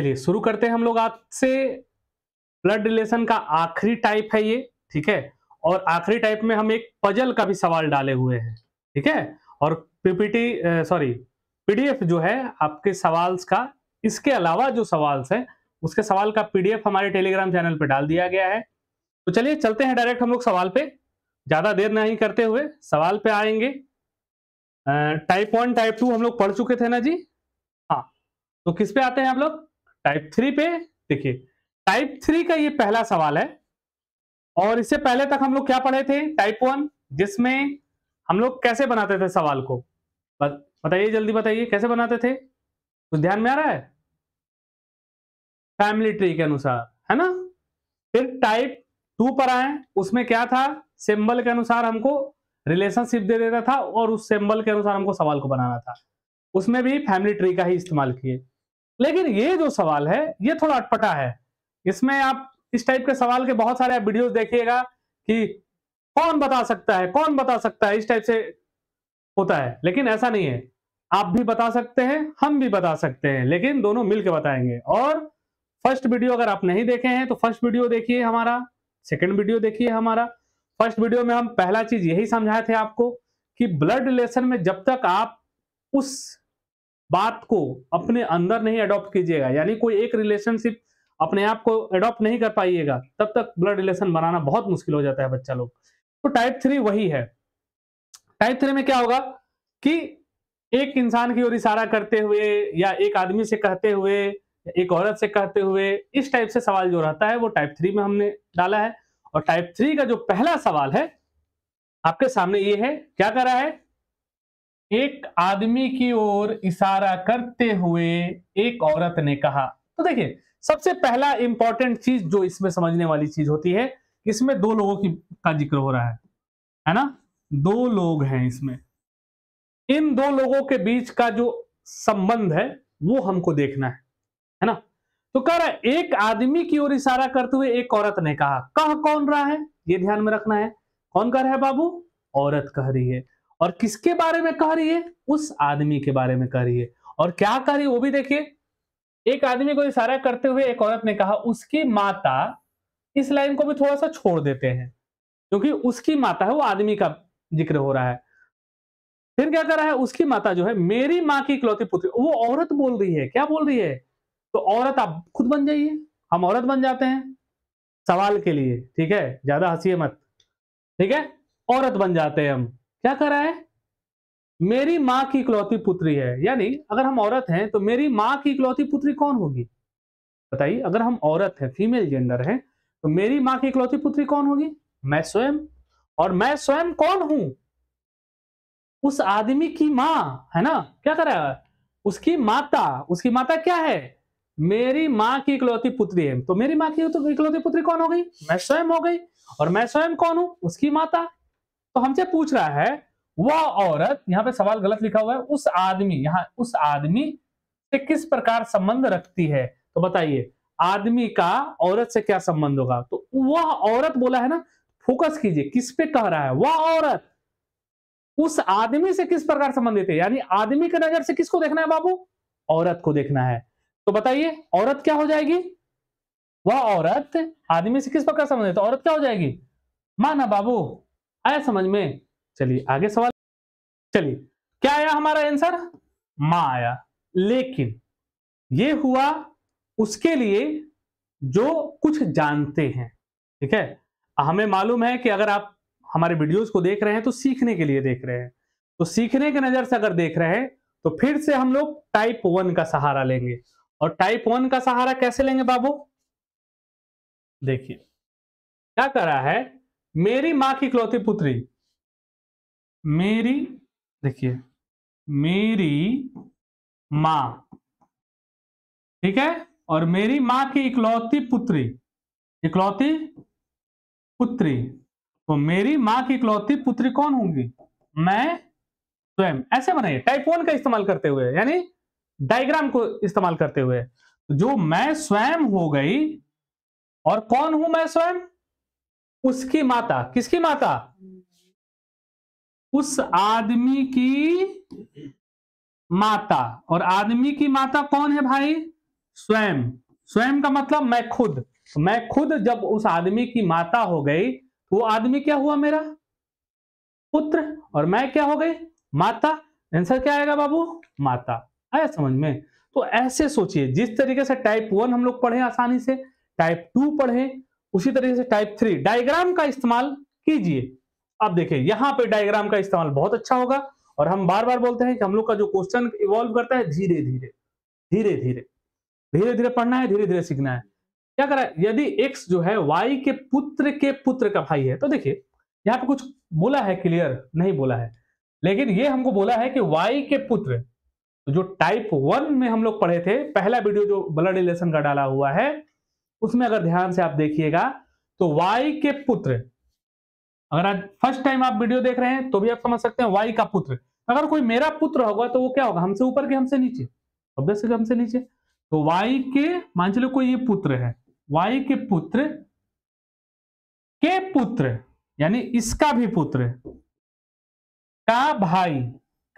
चलिए शुरू करते हैं हम लोग आपसे ब्लड रिलेशन का आखिरी टाइप है ये ठीक है और आखिरी टाइप में हम एक पजल का भी सवाल डाले हुए हैं ठीक है और पीपीटी सॉरी पीडीएफ जो है आपके सवाल्स का इसके अलावा जो सवाल्स है उसके सवाल का पीडीएफ हमारे टेलीग्राम चैनल पर डाल दिया गया है तो चलिए चलते हैं डायरेक्ट हम लोग सवाल पे ज्यादा देर नहीं करते हुए सवाल पे आएंगे टाइप वन टाइप टू हम लोग पढ़ चुके थे ना जी हाँ तो किस पे आते हैं आप लोग टाइप थ्री पे देखिए टाइप थ्री का ये पहला सवाल है और इससे पहले तक हम लोग क्या पढ़े थे टाइप वन जिसमें हम लोग कैसे बनाते थे सवाल को बताइए जल्दी बताइए कैसे बनाते थे कुछ ध्यान में आ रहा है फैमिली ट्री के अनुसार है ना फिर टाइप टू पर आए उसमें क्या था सिंबल के अनुसार हमको रिलेशनशिप दे देता था और उस सिंबल के अनुसार हमको सवाल को बनाना था उसमें भी फैमिली ट्री का ही इस्तेमाल किए लेकिन ये जो सवाल है ये थोड़ा अटपटा है इसमें आप इस टाइप के सवाल के बहुत सारे वीडियो देखिएगा कि कौन बता सकता है कौन बता सकता है इस टाइप से होता है लेकिन ऐसा नहीं है आप भी बता सकते हैं हम भी बता सकते हैं लेकिन दोनों मिलकर बताएंगे और फर्स्ट वीडियो अगर आप नहीं देखे हैं तो फर्स्ट वीडियो देखिए हमारा सेकंड वीडियो देखिए हमारा फर्स्ट वीडियो में हम पहला चीज यही समझाए थे आपको कि ब्लड रिलेशन में जब तक आप उस बात को अपने अंदर नहीं अडॉप्ट कीजिएगा यानी कोई एक रिलेशनशिप अपने आप को अडॉप्ट नहीं कर पाइएगा तब तक ब्लड रिलेशन बनाना बहुत मुश्किल हो जाता है बच्चा लोग तो टाइप थ्री वही है टाइप थ्री में क्या होगा कि एक इंसान की ओर इशारा करते हुए या एक आदमी से कहते हुए एक औरत से कहते हुए इस टाइप से सवाल जो रहता है वो टाइप थ्री में हमने डाला है और टाइप थ्री का जो पहला सवाल है आपके सामने ये है क्या कर रहा है एक आदमी की ओर इशारा करते हुए एक औरत ने कहा तो देखिए सबसे पहला इंपॉर्टेंट चीज जो इसमें समझने वाली चीज होती है इसमें दो लोगों की का जिक्र हो रहा है है ना दो लोग हैं इसमें इन दो लोगों के बीच का जो संबंध है वो हमको देखना है है ना तो कह रहा है एक आदमी की ओर इशारा करते हुए एक औरत ने कहा कह कौन रहा है ये ध्यान में रखना है कौन कह रहा है बाबू औरत कह रही है और किसके बारे में कह रही है उस आदमी के बारे में कह रही है और क्या कह रही है वो भी देखिए एक आदमी को इशारा करते हुए एक औरत ने कहा उसकी माता इस लाइन को भी थोड़ा सा छोड़ देते हैं क्योंकि उसकी माता है वो आदमी का जिक्र हो रहा है फिर क्या कर रहा है उसकी माता जो है मेरी माँ की इकलौती पुत्री वो औरत बोल रही है क्या बोल रही है तो औरत आप खुद बन जाइए हम औरत बन जाते हैं सवाल के लिए ठीक है ज्यादा हंसी मत ठीक है औरत बन जाते हैं हम क्या कर रहा है मेरी माँ की इकलौती पुत्री है यानी अगर हम औरत हैं तो मेरी माँ की इकलौती पुत्री कौन होगी बताइए अगर हम औरत हैं फीमेल जेंडर हैं तो मेरी माँ की इकलौती पुत्री कौन होगी मैं स्वयं और मैं स्वयं कौन हूं उस आदमी की माँ है ना क्या कर रहा है उसकी माता उसकी माता क्या है मेरी माँ की इकलौती पुत्री है तो मेरी माँ की इकलौती पुत्री कौन हो गई मैं स्वयं हो गई और मैं स्वयं कौन हूं उसकी माता तो हमसे पूछ रहा है वह औरत यहाँ पे सवाल गलत लिखा हुआ है उस आदमी यहाँ उस आदमी से किस प्रकार संबंध रखती है तो बताइए आदमी का औरत से क्या संबंध होगा तो वह औरत बोला है ना फोकस कीजिए किस पे कह रहा है वह औरत उस आदमी से किस प्रकार संबंधित है यानी आदमी के नजर से किसको देखना है बाबू औरत को देखना है तो बताइए औरत क्या हो जाएगी वह औरत आदमी से किस प्रकार संबंधित औरत क्या हो जाएगी माना बाबू आया समझ में चलिए आगे सवाल चलिए क्या आया हमारा आंसर मां आया लेकिन ये हुआ उसके लिए जो कुछ जानते हैं ठीक है हमें मालूम है कि अगर आप हमारे वीडियोस को देख रहे हैं तो सीखने के लिए देख रहे हैं तो सीखने के नजर से अगर देख रहे हैं तो फिर से हम लोग टाइप वन का सहारा लेंगे और टाइप वन का सहारा कैसे लेंगे बाबू देखिए क्या करा है मेरी माँ की इकलौती पुत्री मेरी देखिए मेरी माँ ठीक है और मेरी माँ की इकलौती पुत्री इकलौती पुत्री तो मेरी माँ की इकलौती पुत्री कौन होंगी मैं स्वयं ऐसे बनाइए टाइप वन का इस्तेमाल करते हुए यानी डायग्राम को इस्तेमाल करते हुए जो मैं स्वयं हो गई और कौन हूं मैं स्वयं उसकी माता किसकी माता उस आदमी की माता और आदमी की माता कौन है भाई स्वयं स्वयं का मतलब मैं खुद मैं खुद जब उस आदमी की माता हो गई तो वो आदमी क्या हुआ मेरा पुत्र और मैं क्या हो गई माता आंसर क्या आएगा बाबू माता आया समझ में तो ऐसे सोचिए जिस तरीके से टाइप वन हम लोग पढ़े आसानी से टाइप टू पढ़े उसी तरीके से टाइप थ्री डायग्राम का इस्तेमाल कीजिए अब देखिए यहां पे डायग्राम का इस्तेमाल बहुत अच्छा होगा और हम बार बार बोलते हैं कि हम लोग का जो क्वेश्चन इवॉल्व करता है धीरे धीरे धीरे धीरे धीरे धीरे पढ़ना है धीरे धीरे सीखना है क्या करा यदि एक्स जो है वाई के पुत्र के पुत्र का भाई है तो देखिए यहाँ पे कुछ बोला है क्लियर नहीं बोला है लेकिन ये हमको बोला है कि वाई के पुत्र जो टाइप वन में हम लोग पढ़े थे पहला वीडियो जो ब्लड रिलेशन का डाला हुआ है उसमें अगर ध्यान से आप देखिएगा तो वाई के पुत्र अगर आज फर्स्ट टाइम आप वीडियो देख रहे हैं तो भी आप समझ सकते हैं वाई का पुत्र अगर कोई मेरा पुत्र होगा तो वो क्या होगा हमसे ऊपर के हमसे नीचे ऑब्वियस हमसे नीचे तो वाई के मान चलो कोई ये पुत्र है वाई के पुत्र के पुत्र यानी इसका भी पुत्र का भाई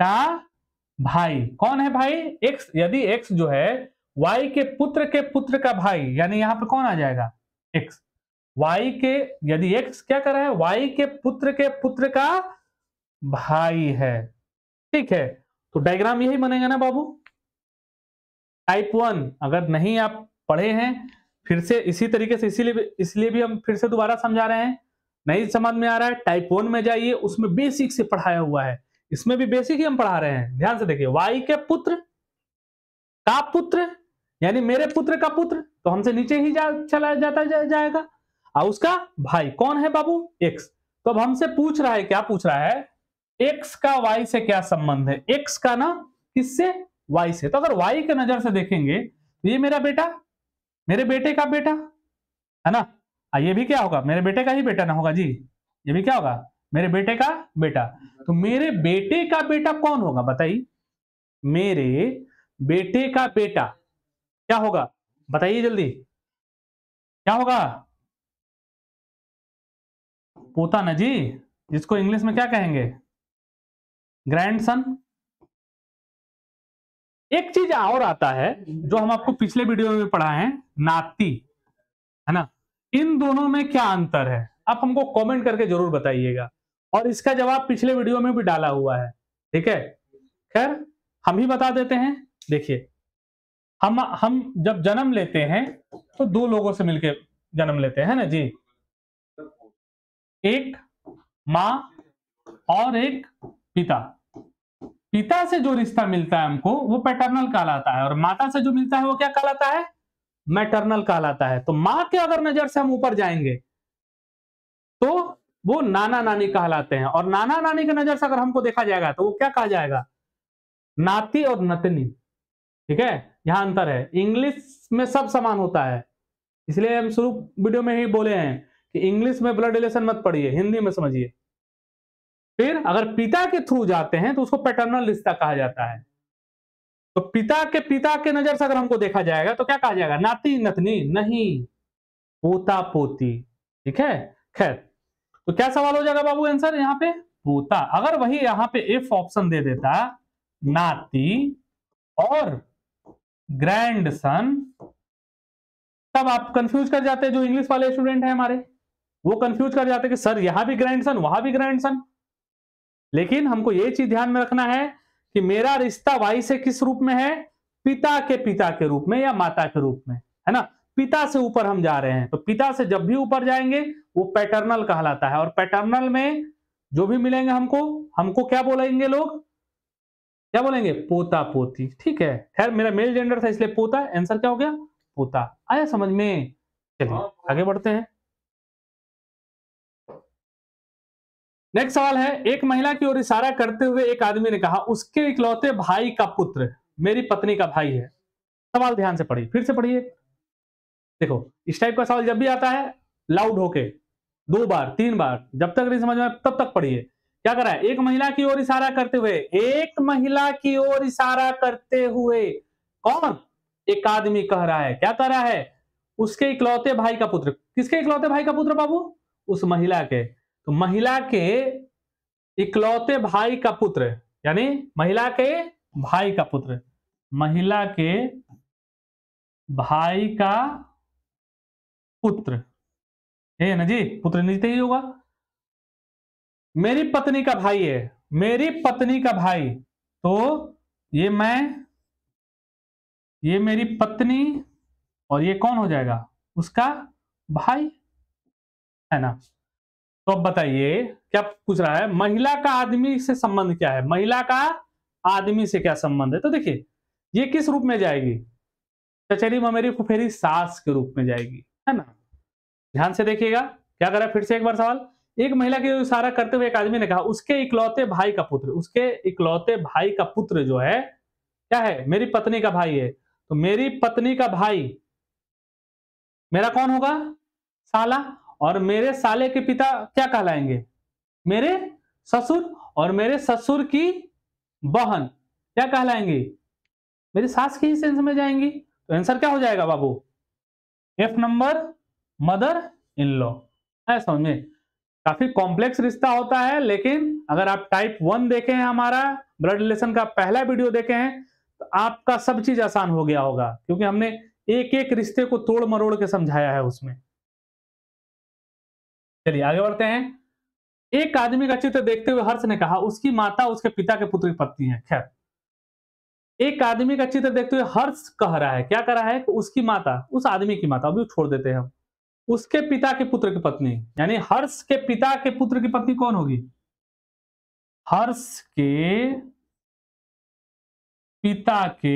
का भाई कौन है भाई एक्स यदि एक्स जो है वाई के पुत्र के पुत्र का भाई यानी यहां पर कौन आ जाएगा x y के यदि x क्या कर रहा है वाई के पुत्र के पुत्र का भाई है ठीक है तो डायग्राम यही बनेगा ना बाबू टाइप वन अगर नहीं आप पढ़े हैं फिर से इसी तरीके से इसीलिए इसलिए भी हम फिर से दोबारा समझा रहे हैं नहीं समझ में आ रहा है टाइप वन में जाइए उसमें बेसिक से पढ़ाया हुआ है इसमें भी बेसिक ही हम पढ़ा रहे हैं ध्यान से देखिए वाई के पुत्र का पुत्र यानी मेरे पुत्र का पुत्र तो हमसे नीचे ही जा, चला जाता जा, जाएगा और उसका भाई कौन है बाबू एक्स तो अब हमसे पूछ रहा है क्या पूछ रहा है एक्स का वाई से क्या संबंध है एक्स का ना किससे वाई से तो अगर वाई के नजर से देखेंगे तो ये मेरा बेटा मेरे बेटे का बेटा है ना आ ये भी क्या होगा मेरे बेटे का ही बेटा ना होगा जी ये भी क्या होगा मेरे बेटे का बेटा तो मेरे बेटे का बेटा कौन होगा बताइए मेरे बेटे का बेटा क्या होगा बताइए जल्दी क्या होगा पोता ना जी जिसको इंग्लिश में क्या कहेंगे ग्रैंडसन एक चीज और आता है जो हम आपको पिछले वीडियो में पढ़ा है नाती है ना इन दोनों में क्या अंतर है आप हमको कमेंट करके जरूर बताइएगा और इसका जवाब पिछले वीडियो में भी डाला हुआ है ठीक है खैर हम ही बता देते हैं देखिए हम हम जब जन्म लेते हैं तो दो लोगों से मिलके जन्म लेते हैं ना जी एक माँ और एक पिता पिता से जो रिश्ता मिलता है हमको वो पैटर्नल कहलाता है और माता से जो मिलता है वो क्या कहलाता है मैटर्नल कहलाता है तो माँ के अगर नजर से हम ऊपर जाएंगे तो वो नाना नानी कहलाते हैं और नाना नानी के नजर से अगर हमको देखा जाएगा तो वो क्या कहा जाएगा नाती और नतनी ठीक है यहाँ अंतर है इंग्लिश में सब समान होता है इसलिए हम शुरू वीडियो में ही बोले हैं कि इंग्लिश में ब्लड रिलेशन मत पढ़िए हिंदी में समझिए फिर अगर पिता के थ्रू जाते हैं तो उसको पैटर्नल रिश्ता कहा जाता है तो पिता के पिता के नजर से अगर हमको देखा जाएगा तो क्या कहा जाएगा नाती नतनी नहीं पोता पोती ठीक है खैर तो क्या सवाल हो जाएगा बाबू आंसर यहाँ पे पोता अगर वही यहाँ पे एफ ऑप्शन दे देता नाती और ग्रैंड सन तब आप कंफ्यूज कर जाते हैं जो इंग्लिश वाले स्टूडेंट हैं हमारे वो कंफ्यूज कर जाते हैं कि सर यहां भी ग्रैंड सन वहां भी ग्रैंड सन लेकिन हमको ये चीज ध्यान में रखना है कि मेरा रिश्ता वाई से किस रूप में है पिता के पिता के रूप में या माता के रूप में है ना पिता से ऊपर हम जा रहे हैं तो पिता से जब भी ऊपर जाएंगे वो पैटर्नल कहलाता है और पैटर्नल में जो भी मिलेंगे हमको हमको क्या बोलेंगे लोग क्या बोलेंगे पोता पोती ठीक है खैर मेरा मेल जेंडर था इसलिए पोता आंसर क्या हो गया पोता आया समझ में चलिए हाँ, हाँ। आगे बढ़ते हैं नेक्स्ट सवाल है एक महिला की ओर इशारा करते हुए एक आदमी ने कहा उसके इकलौते भाई का पुत्र मेरी पत्नी का भाई है सवाल ध्यान से पढ़िए फिर से पढ़िए देखो इस टाइप का सवाल जब भी आता है लाउड होके दो बार तीन बार जब तक नहीं समझ में तब तक पढ़िए क्या करा है एक महिला की ओर इशारा करते हुए एक महिला की ओर इशारा करते हुए कौन एक आदमी कह रहा है क्या कह रहा है उसके इकलौते भाई का पुत्र किसके इकलौते भाई का पुत्र बाबू उस महिला के तो महिला के इकलौते भाई का पुत्र यानी महिला के भाई का पुत्र महिला के भाई का पुत्र है ना जी पुत्र नीचे ही होगा मेरी पत्नी का भाई है मेरी पत्नी का भाई तो ये मैं ये मेरी पत्नी और ये कौन हो जाएगा उसका भाई है ना तो अब बताइए क्या पूछ रहा है महिला का आदमी से संबंध क्या है महिला का आदमी से क्या संबंध है तो देखिए ये किस रूप में जाएगी चचेरी ममेरी फुफेरी सास के रूप में जाएगी है ना ध्यान से देखिएगा क्या करा फिर से एक बार सवाल एक महिला के इशारा करते हुए एक आदमी ने कहा उसके इकलौते भाई का पुत्र उसके इकलौते भाई का पुत्र जो है क्या है मेरी पत्नी का भाई है तो मेरी पत्नी का भाई मेरा कौन होगा साला और मेरे साले के पिता क्या कहलाएंगे मेरे ससुर और मेरे ससुर की बहन क्या कहलाएंगी मेरी सास के ही सेंस में जाएंगी तो आंसर क्या हो जाएगा बाबू F number mother in law समझ में काफी कॉम्प्लेक्स रिश्ता होता है लेकिन अगर आप टाइप वन देखे हैं हमारा ब्लड रिलेशन का पहला वीडियो देखे हैं तो आपका सब चीज आसान हो गया होगा क्योंकि हमने एक एक रिश्ते को तोड़ मरोड़ के समझाया है उसमें चलिए आगे बढ़ते हैं एक आदमी का चित्र देखते हुए हर्ष ने कहा उसकी माता उसके पिता के की पत्नी है खैर एक आदमी का चित्र देखते हुए हर्ष कह रहा है क्या कह रहा है कि उसकी माता उस आदमी की माता अभी छोड़ देते हैं हम उसके पिता के पुत्र की पत्नी यानी हर्ष के पिता के पुत्र की पत्नी कौन होगी हर्ष के पिता के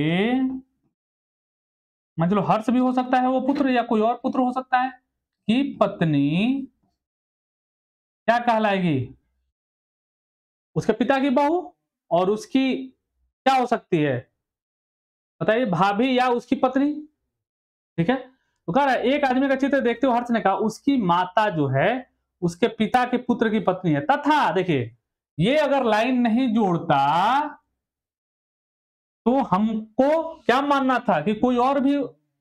मतलब हर्ष भी हो सकता है वो पुत्र या कोई और पुत्र हो सकता है कि पत्नी क्या कहलाएगी उसके पिता की बहू और उसकी क्या हो सकती है बताइए भाभी या उसकी पत्नी ठीक है तो कह रहा है एक आदमी का चित्र देखते हो हर्ष ने कहा उसकी माता जो है उसके पिता के पुत्र की पत्नी है तथा देखिए ये अगर लाइन नहीं जोड़ता तो हमको क्या मानना था कि कोई और भी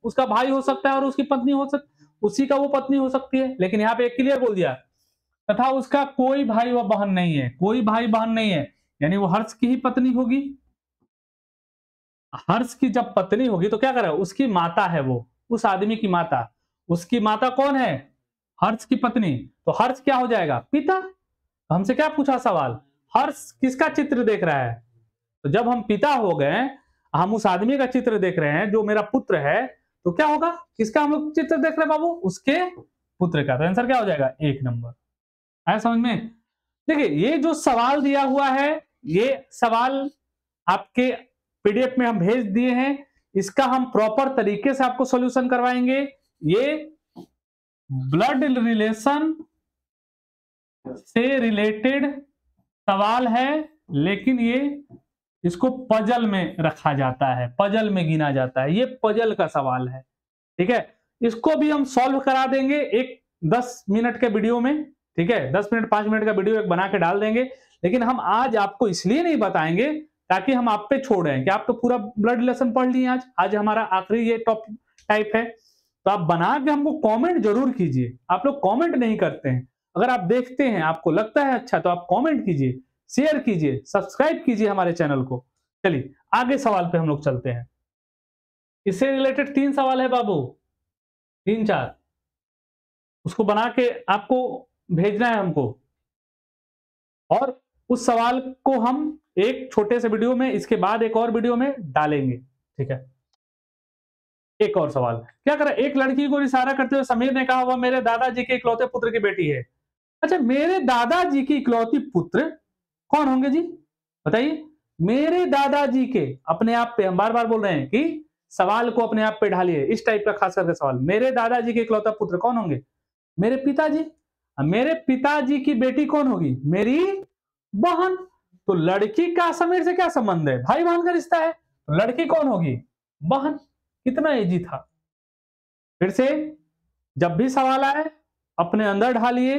उसका भाई हो सकता है और उसकी पत्नी हो सकती उसी का वो पत्नी हो सकती है लेकिन यहाँ पे एक क्लियर बोल दिया तथा उसका कोई भाई व बहन नहीं है कोई भाई बहन नहीं है यानी वो हर्ष की ही पत्नी होगी हर्ष की जब पत्नी होगी तो क्या करे उसकी माता है वो उस आदमी की माता उसकी माता कौन है हर्ष की पत्नी तो हर्ष क्या हो जाएगा पिता तो हमसे क्या पूछा सवाल हर्ष किसका चित्र देख रहा है तो जब हम पिता हो गए हम उस आदमी का चित्र देख रहे हैं जो मेरा पुत्र है तो क्या होगा किसका हम लोग चित्र देख रहे हैं बाबू उसके पुत्र का तो आंसर क्या हो जाएगा एक नंबर आया समझ में देखिए ये जो सवाल दिया हुआ है ये सवाल आपके पीडीएफ में हम भेज दिए हैं इसका हम प्रॉपर तरीके से आपको सॉल्यूशन करवाएंगे ये ब्लड रिलेशन से रिलेटेड सवाल है लेकिन ये इसको पजल में रखा जाता है पजल में गिना जाता है ये पजल का सवाल है ठीक है इसको भी हम सॉल्व करा देंगे एक दस मिनट के वीडियो में ठीक है दस मिनट पांच मिनट का वीडियो एक बना के डाल देंगे लेकिन हम आज आपको इसलिए नहीं बताएंगे ताकि हम आप पे छोड़ रहे हैं कि आप तो पूरा ब्लड लेसन पढ़ लिए आज आज हमारा आखिरी ये टॉप टाइप है तो आप बना के हमको कमेंट जरूर कीजिए आप लोग कमेंट नहीं करते हैं अगर आप देखते हैं आपको लगता है अच्छा तो आप कमेंट कीजिए शेयर कीजिए सब्सक्राइब कीजिए हमारे चैनल को चलिए आगे सवाल पे हम लोग चलते हैं इससे रिलेटेड तीन सवाल है बाबू तीन चार उसको बना के आपको भेजना है हमको और उस सवाल को हम एक छोटे से वीडियो में इसके बाद एक और वीडियो में डालेंगे ठीक है एक और सवाल क्या करा एक लड़की को इशारा करते हुए समीर ने कहा वह मेरे दादाजी के इकलौते पुत्र की बेटी है अच्छा मेरे दादाजी की इकलौती पुत्र कौन होंगे जी बताइए मेरे दादाजी के अपने आप पे हम बार बार बोल रहे हैं कि सवाल को अपने आप पे ढालिए इस टाइप का खास करके सवाल मेरे दादाजी के इकलौता पुत्र कौन होंगे मेरे पिताजी मेरे पिताजी की बेटी कौन होगी मेरी बहन तो लड़की का समीर से क्या संबंध है भाई बहन का रिश्ता है तो लड़की कौन होगी बहन कितना इजी था फिर से जब भी सवाल आए अपने अंदर ढालिए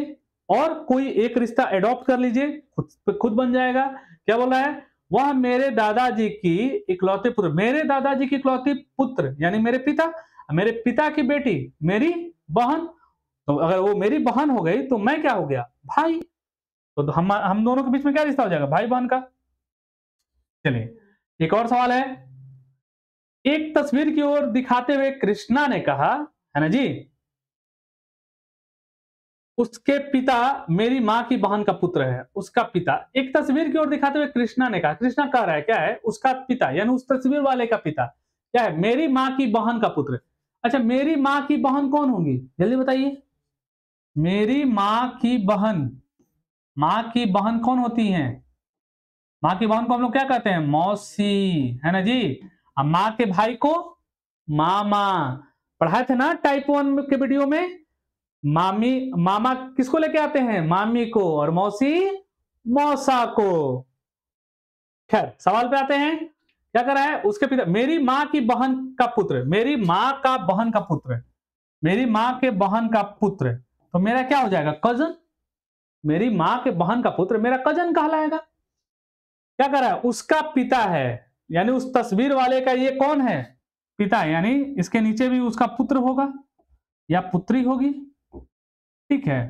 और कोई एक रिश्ता एडॉप्ट कर लीजिए खुद खुद बन जाएगा क्या बोला है वह मेरे दादाजी की इकलौते पुत्र मेरे दादाजी की इकलौती पुत्र यानी मेरे पिता मेरे पिता की बेटी मेरी बहन तो अगर वो मेरी बहन हो गई तो मैं क्या हो गया भाई तो, तो हम हम दोनों के बीच में क्या रिश्ता हो जाएगा भाई बहन का चलिए एक और सवाल है एक तस्वीर की ओर दिखाते हुए कृष्णा ने कहा है ना जी उसके पिता मेरी माँ की बहन का पुत्र है उसका पिता एक तस्वीर की ओर दिखाते हुए कृष्णा ने कहा कृष्णा कह रहा है क्या है उसका पिता यानी उस तस्वीर वाले का पिता क्या है मेरी माँ की बहन का पुत्र अच्छा मेरी माँ की बहन कौन होंगी जल्दी बताइए मेरी माँ की बहन माँ की बहन कौन होती है माँ की बहन को हम लोग क्या कहते हैं मौसी है ना जी अब माँ के भाई को मामा पढ़ाए थे ना टाइप वन के वीडियो में मामी मामा किसको लेके आते हैं मामी को और मौसी मौसा को खैर सवाल पे आते हैं क्या कर रहा है उसके पिता मेरी माँ की बहन का पुत्र मेरी माँ का बहन का पुत्र मेरी माँ के बहन का पुत्र तो मेरा क्या हो जाएगा कजन मेरी माँ के बहन का पुत्र मेरा कजन कहलाएगा क्या कर रहा है उसका पिता है यानी उस तस्वीर वाले का ये कौन है पिता यानी इसके नीचे भी उसका पुत्र होगा या पुत्री होगी ठीक है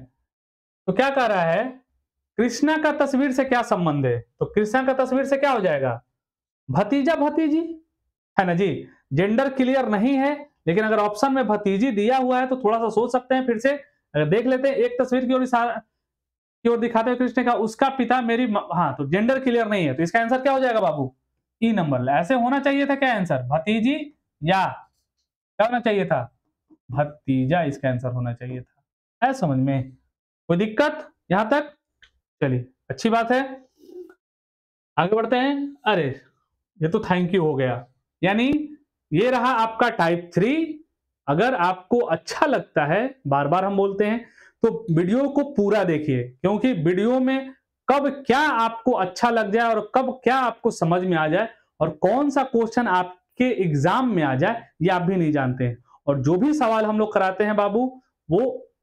तो क्या कह रहा है कृष्णा का तस्वीर से क्या संबंध है तो कृष्णा का तस्वीर से क्या हो जाएगा भतीजा भतीजी है ना जी जेंडर क्लियर नहीं है लेकिन अगर ऑप्शन में भतीजी दिया हुआ है तो थोड़ा सा सोच सकते हैं फिर से अगर देख लेते हैं एक तस्वीर की ओर इशारा की ओर दिखाते हुए कृष्ण ने कहा उसका पिता मेरी हाँ तो जेंडर क्लियर नहीं है तो इसका आंसर क्या हो जाएगा बाबू ई e नंबर ऐसे होना चाहिए था क्या आंसर भतीजी या क्या होना चाहिए था भतीजा इसका आंसर होना चाहिए था ऐसा समझ में कोई दिक्कत यहां तक चलिए अच्छी बात है आगे बढ़ते हैं अरे ये तो थैंक यू हो गया यानी ये रहा आपका टाइप थ्री अगर आपको अच्छा लगता है बार बार हम बोलते हैं तो वीडियो को पूरा देखिए क्योंकि वीडियो में कब क्या आपको अच्छा लग जाए और कब क्या आपको समझ में आ जाए और कौन सा क्वेश्चन आपके एग्जाम में आ जाए ये आप भी नहीं जानते हैं और जो भी सवाल हम लोग कराते हैं बाबू वो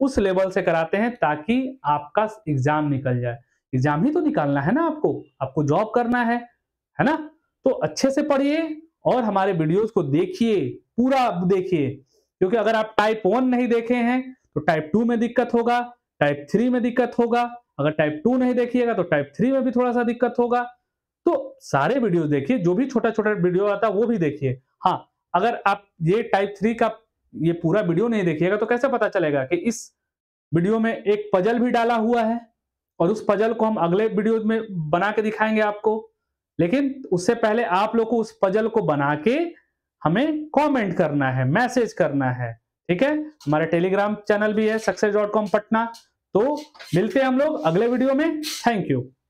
उस लेवल से कराते हैं ताकि आपका एग्जाम निकल जाए एग्जाम ही तो निकालना है ना आपको आपको जॉब करना है है ना तो अच्छे से पढ़िए और हमारे वीडियोस को देखिए पूरा देखिए क्योंकि अगर आप टाइप वन नहीं देखे हैं तो टाइप टू में दिक्कत होगा टाइप थ्री में दिक्कत होगा अगर टाइप टू नहीं देखिएगा तो टाइप थ्री में भी थोड़ा सा दिक्कत होगा तो सारे वीडियो देखिए जो भी छोटा छोटा वीडियो आता है वो भी देखिए हाँ अगर आप ये टाइप थ्री का ये पूरा वीडियो नहीं देखिएगा तो कैसे पता चलेगा कि इस वीडियो में एक पजल भी डाला हुआ है और उस पजल को हम अगले वीडियो में बना के दिखाएंगे आपको लेकिन उससे पहले आप लोग को उस पजल को बना के हमें कमेंट करना है मैसेज करना है ठीक है हमारा टेलीग्राम चैनल भी है सक्सेस डॉट कॉम पटना तो मिलते हैं हम लोग अगले वीडियो में थैंक यू